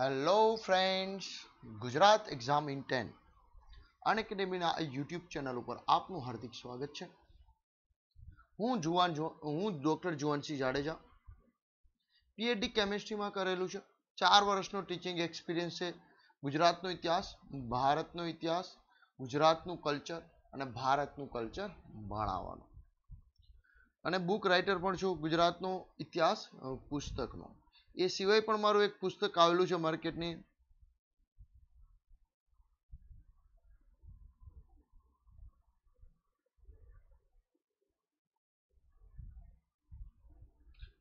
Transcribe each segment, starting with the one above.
hello friends Gujarat exam in ten અન એકેડેમીના YouTube channel ઉપર આપનું હાર્દિક સ્વાગત છે હું જુવાન હું ડૉક્ટર જુવાનસિંહ જાડેજા પીએચડી કેમિસ્ટ્રીમાં કરેલું છે ચાર વર્ષનો ટીચિંગ એક્સપિરિયન્સ છે ગુજરાતનો ઇતિહાસ ભારતનો ઇતિહાસ ગુજરાતનું કલ્ચર અને ભારતનું કલ્ચર ભણાવવાનું અને બુક રાઇટર પણ છું ગુજરાતનો ઇતિહાસ પુસ્તકનો એ સિવાય પણ મારું એક પુસ્તક આવેલું છે માર્કેટની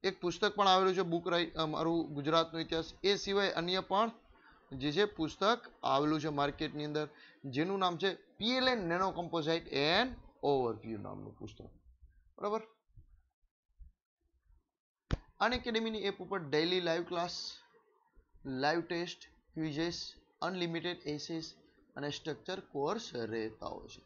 એક પુસ્તક પણ આવેલું છે બુક રાઈ મારું ગુજરાતનો ઇતિહાસ એ સિવાય અન્ય પણ જે છે પુસ્તક આવેલું છે માર્કેટની અંદર જેનું નામ છે PLN nano composite and overview નામનું પુસ્તક બરાબર અન એપ ઉપર daily live class live test quizzes unlimited access અને સ્ટ્રક્ચર કોર્સ રહેતા હોય છે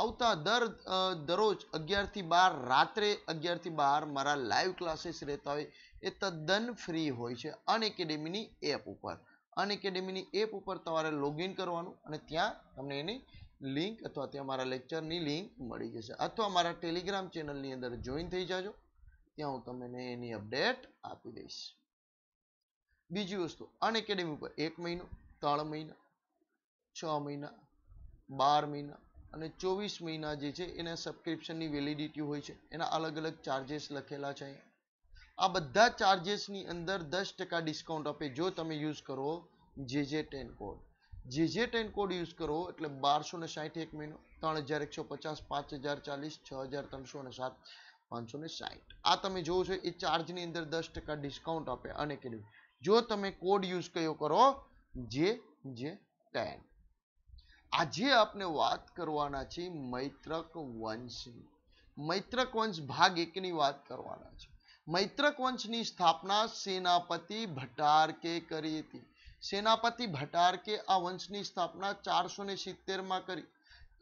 આવતા દર દરરોજ અગિયારથી બાર રાત્રે અગિયારથી બાર મારા લાઈવ ક્લાસીસ રહેતા હોય એ તદ્દન ફ્રી હોય છે અન એપ ઉપર અન એપ ઉપર તમારે લોગિન કરવાનું અને ત્યાં તમને એની લિંક અથવા ત્યાં મારા લેક્ચરની લિંક મળી જશે અથવા મારા ટેલિગ્રામ ચેનલની અંદર જોઈન થઈ જાજો ત્યાં હું તમને એની અપડેટ આપી દઈશ બીજી વસ્તુ અન એકેડેમી ઉપર એક મહિનો ત્રણ મહિના છ મહિના બાર મહિના અને ચોવીસ મહિના જે છે એના સબસ્ક્રિપ્શનની વેલિડિટી હોય છે એના અલગ અલગ ચાર્જેસ લખેલા છે આ બધા ચાર્જેસની અંદર દસ ટકા ડિસ્કાઉન્ટ આપે જો તમે યુઝ કરો જે જે ટેન કોડ જે જે ટેન કોડ યુઝ કરો એટલે બારસો ને સાહીઠ એક મહિનો ત્રણ હજાર એકસો પચાસ પાંચ હજાર ચાલીસ છ હજાર ત્રણસો ને સાત પાંચસો ને સાહીઠ આ તમે જોવો છો એ ચાર્જની અંદર દસ ટકા ડિસ્કાઉન્ટ આપે અને કેટલું જો તમે કોડ યુઝ કયો કરો જે જે ટેન આજે આપણે વાત કરવાના છે મૈત્રક વંશની મૈત્રક વંશ ભાગ એકની વાત કરવાના છે મૈત્રક વંશની સ્થાપના સેનાપતિ ભટારકે કરી હતી સેનાપતિ ભટારકે આ વંશની સ્થાપના ચારસો ને સિત્તેરમાં કરી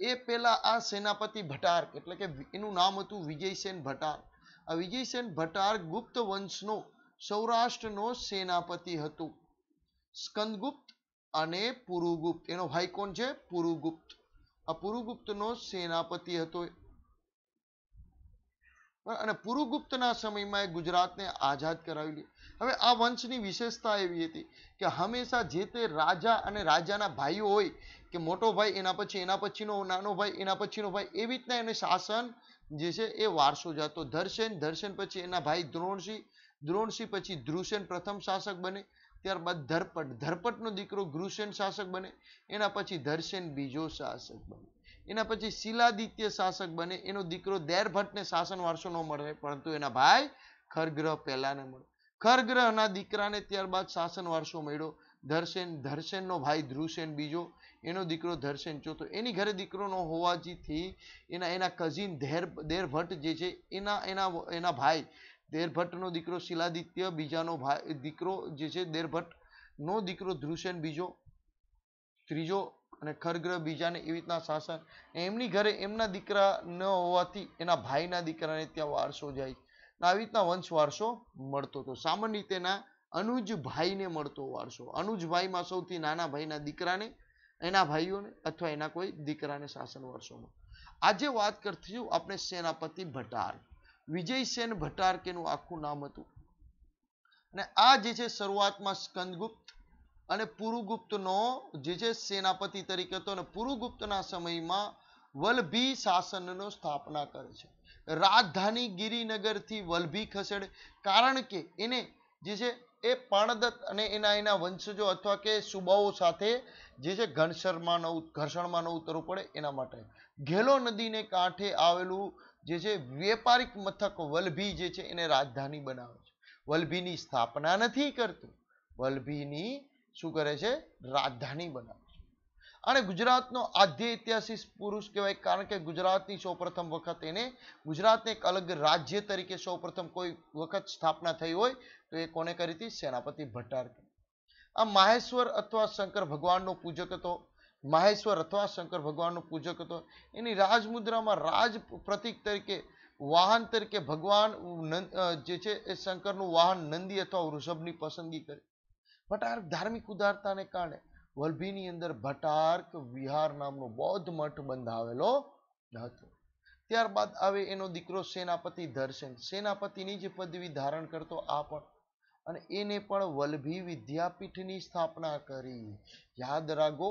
એ પહેલા આ સેનાપતિ ભટાર્ક એટલે કે એનું નામ હતું વિજયસેન ભટાર્ક આ વિજયસેન ભટાર્ક ગુપ્ત વંશનો સૌરાષ્ટ્રનો સેનાપતિ હતો સ્કંદગુપ્ત અને પુરુગુપ્ત એનો ભાઈ કોણ છે પુરુગુપ્ત આ પુરુગુપ્તનો સેનાપતિ હતો અને પુરુગુપ્તના સમયમાં એ ગુજરાતને આઝાદ કરાવી કરાવેલી હવે આ વંશની વિશેષતા એવી હતી કે હંમેશા જે તે રાજા અને રાજાના ભાઈઓ હોય કે મોટો ભાઈ એના પછી એના પછીનો નાનો ભાઈ એના પછીનો ભાઈ એવી રીતના એને શાસન જે છે એ વારસો જતો દર્શન દર્શન પછી એના ભાઈ દ્રોણસિંહ દ્રોણસિંહ પછી ધ્રુસેન પ્રથમ શાસક બને ત્યારબાદ ધરપટ ધરપટનો દીકરો ધ્રુસેન શાસક બને એના પછી ધર્ષેન બીજો શાસક બને એના પછી શિલાદિત્ય શાસક બને એનો દીકરો દેર ભટ્ટને શાસન વારસો ન મળે પરંતુ એના ભાઈ ખરગ્રહ પહેલાને મળે ખરગ્રહના દીકરાને ત્યારબાદ શાસન વારસો મળ્યો ધરસેન ધરસેનનો ભાઈ ધ્રુસેન બીજો એનો દીકરો ધરસેન ચોથો એની ઘરે દીકરો ન હોવાથી એના એના કઝિન ધેર દેર ભટ્ટ જે છે એના એના એના ભાઈ દેર ભટ્ટનો દીકરો શિલાદિત્ય બીજાનો ભાઈ દીકરો જે છે દેર ભટ્ટનો દીકરો ધ્રુસેન બીજો ત્રીજો અને ખરગ્રહ બીજાને એવી રીતના શાસન એમની ઘરે એમના દીકરા ન હોવાથી એના ભાઈના દીકરાને ત્યાં વારસો જાય આવી રીતના વંશ વારસો મળતો હતો સામાન્ય રીતે એના અનુજ ભાઈને મળતો વારસો અનુજ ભાઈમાં સૌથી નાના ભાઈના દીકરાને એના ભાઈઓને અથવા એના કોઈ દીકરાને શાસન વારસોમાં આજે વાત કરશું આપણે સેનાપતિ ભટાર વિજય સેન ભટાર કેનું આખું નામ હતું અને આ જે છે શરૂઆતમાં સ્કંદગુપ્ત અને પુરુગુપ્તનો જે છે સેનાપતિ તરીકે હતો અને પુરુગુપ્તના સમયમાં વલભી શાસનનો સ્થાપના કરે છે રાજધાની ગિરિનગરથી વલભી ખસેડે કારણ કે એને જે છે એ પાણદત્ત અને એના એના વંશજો અથવા કે સુબાઓ સાથે જે છે ઘનશરમાં ન ઘર્ષણમાં ન ઉતરવું પડે એના માટે ઘેલો નદીને કાંઠે આવેલું જે છે વેપારિક મથક વલભી જે છે એને રાજધાની બનાવે છે વલભીની સ્થાપના નથી કરતું વલભીની શું કરે છે રાજધાની બનાવે છે અને ગુજરાતનો આધ્ય ઐતિહાસિક પુરુષ કહેવાય કારણ કે ગુજરાતની સૌપ્રથમ વખત એને ગુજરાતને એક અલગ રાજ્ય તરીકે સૌપ્રથમ કોઈ વખત સ્થાપના થઈ હોય તો એ કોને કરી હતી સેનાપતિ ભટ્ટારકે આ માહેશ્વર અથવા શંકર ભગવાનનો પૂજક હતો માહેશ્વર અથવા શંકર ભગવાનનો પૂજક હતો એની રાજમુદ્રામાં રાજ પ્રતિક તરીકે વાહન તરીકે ભગવાન જે છે એ શંકરનું વાહન નંદી અથવા વૃષભની પસંદગી કરી ભટાર્ક ધાર્મિક ઉદારતાને કારણે વલભીની અંદર ભટાર્ક વિહાર નામનો બૌદ્ધ મઠ બંધાવેલો હતો ત્યારબાદ આવે એનો દીકરો સેનાપતિ દર્શન સેનાપતિની જે પદવી ધારણ કરતો આ પણ અને એને પણ વલભી વિદ્યાપીઠની સ્થાપના કરી યાદ રાખો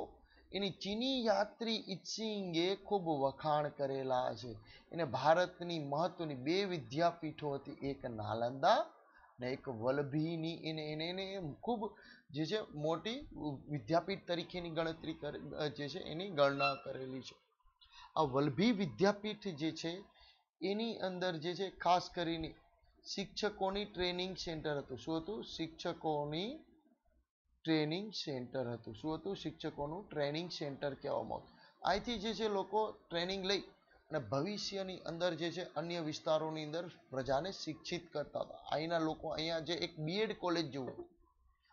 એની ચીની યાત્રી ઇત્સિંગે ખૂબ વખાણ કરેલા છે એને ભારતની મહત્વની બે વિદ્યાપીઠો હતી એક નાલંદા ને એક વલભીની એને એને એને ખૂબ જે છે મોટી વિદ્યાપીઠ તરીકેની ગણતરી જે છે એની ગણના કરેલી છે આ વલભી વિદ્યાપીઠ જે છે એની અંદર જે છે ખાસ કરીને શિક્ષકોની ટ્રેનિંગ સેન્ટર હતું શું હતું શિક્ષકોની ટ્રેનિંગ સેન્ટર હતું શું હતું શિક્ષકોનું ટ્રેનિંગ સેન્ટર કહેવામાં આવતું અહીંથી જે છે લોકો ટ્રેનિંગ લઈ અને ભવિષ્યની અંદર જે છે અન્ય વિસ્તારોની અંદર પ્રજાને શિક્ષિત કરતા હતા અહીંના લોકો અહીંયા જે એક બીએડ કોલેજ જેવું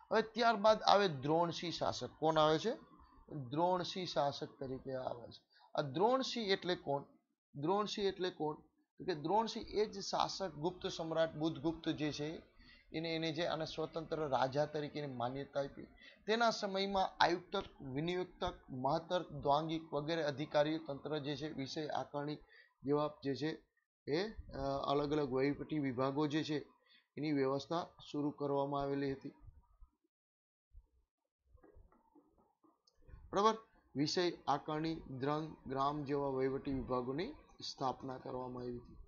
હવે ત્યારબાદ આવે દ્રોણસિંહ શાસક કોણ આવે છે દ્રોણસિંહ શાસક તરીકે આવે છે આ દ્રોણસિંહ એટલે કોણ દ્રોણસિંહ એટલે કોણ કે દ્રોણસિંહ એ જ શાસક ગુપ્ત સમ્રાટ બુદ્ધગુપ્ત જે છે એને એને જે અને સ્વતંત્ર રાજા તરીકે માન્યતા આપી તેના સમયમાં આયુક્તક વિનિયુક્ત મહાતર્ક દ્વાંગિક વગેરે અધિકારીઓ તંત્ર જે છે વિષય આકારણી જેવા જે છે એ અલગ અલગ વહીવટી વિભાગો જે છે એની વ્યવસ્થા શરૂ કરવામાં આવેલી હતી બરાબર વિષય આકારણી દ્રંગ ગ્રામ જેવા વહીવટી વિભાગોની સ્થાપના કરવામાં આવી હતી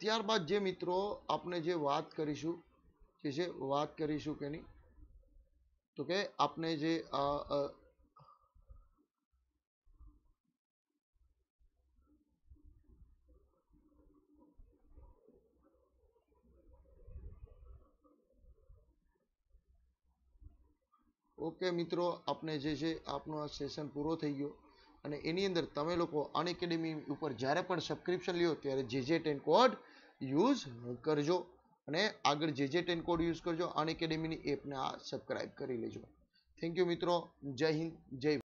ત્યારબાદ જે મિત્રો આપણે જે વાત કરીશું જે છે વાત કરીશું કે નહીં તો કે આપણે જે ઓકે મિત્રો આપણે જે છે આપનો આ સેશન પૂરો થઈ ગયો અને એની અંદર તમે લોકો અન એકેડેમી ઉપર જ્યારે પણ સબસ્ક્રિપ્શન લ્યો ત્યારે જે જે ટેન કોડ યુઝ કરજો અને આગળ જે જે ટેન કોડ યુઝ કરજો અન એકેડેમીની એપને આ સબસ્ક્રાઈબ કરી લેજો થેન્ક યુ મિત્રો જય હિન્દ જય